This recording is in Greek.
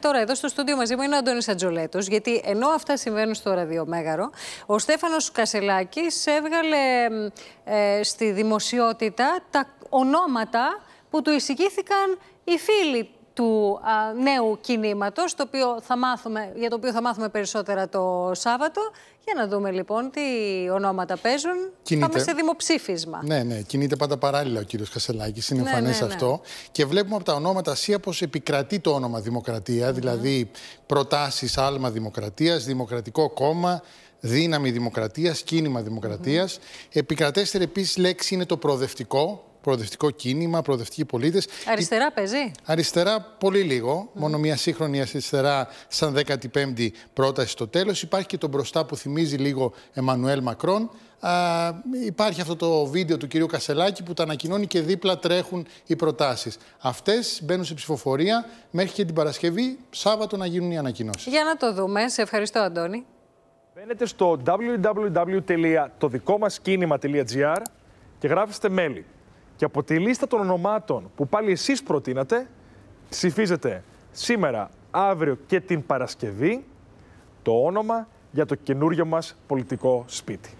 Τώρα εδώ στο στούντιο μαζί μου είναι ο Αντώνης Ατζολέτος, γιατί ενώ αυτά συμβαίνουν στο ραδιομέγαρο, ο Στέφανος Κασελάκης έβγαλε ε, στη δημοσιότητα τα ονόματα που του εισηγήθηκαν οι φίλοι του α, νέου κινήματος, το οποίο θα μάθουμε, για το οποίο θα μάθουμε περισσότερα το Σάββατο. Για να δούμε λοιπόν τι ονόματα παίζουν. Κινείτε. Πάμε σε δημοψήφισμα. Ναι, ναι, κινείται πάντα παράλληλα ο κύριος Κασελάκης, είναι ναι, ναι, ναι, αυτό. Και βλέπουμε από τα ονόματα ΣΥΑ πως επικρατεί το όνομα Δημοκρατία, δηλαδή προτάσεις άλμα Δημοκρατίας, Δημοκρατικό Κόμμα, Δύναμη Δημοκρατίας, Κίνημα Δημοκρατίας. Mm Επικρατέστερη επίσης λέξη είναι το προοδευτικό, προοδευτικό κίνημα, προοδευτικοί πολίτες. Αριστερά παίζει. Αριστερά πολύ λίγο. Μόνο μια σύγχρονη αριστερά, σαν 15η πρόταση στο τέλος. Υπάρχει και το μπροστά που θυμίζει λίγο Εμμανουέλ Μακρόν. Α, υπάρχει αυτό το βίντεο του κυρίου Κασελάκη που τα ανακοινώνει και δίπλα τρέχουν οι προτάσεις. Αυτές μπαίνουν σε ψηφοφορία μέχρι και την Παρασκευή, Σάββατο να γίνουν οι ανακοινώσεις. Για να το δούμε. Σε ευχαριστώ, Αντώνη. Μπαίνετε στο www.todikomaskinima.gr και γράφεστε μέλη. Και από τη λίστα των ονομάτων που πάλι εσείς προτείνατε, ψηφίζετε σήμερα, αύριο και την Παρασκευή το όνομα για το καινούριο μας πολιτικό σπίτι.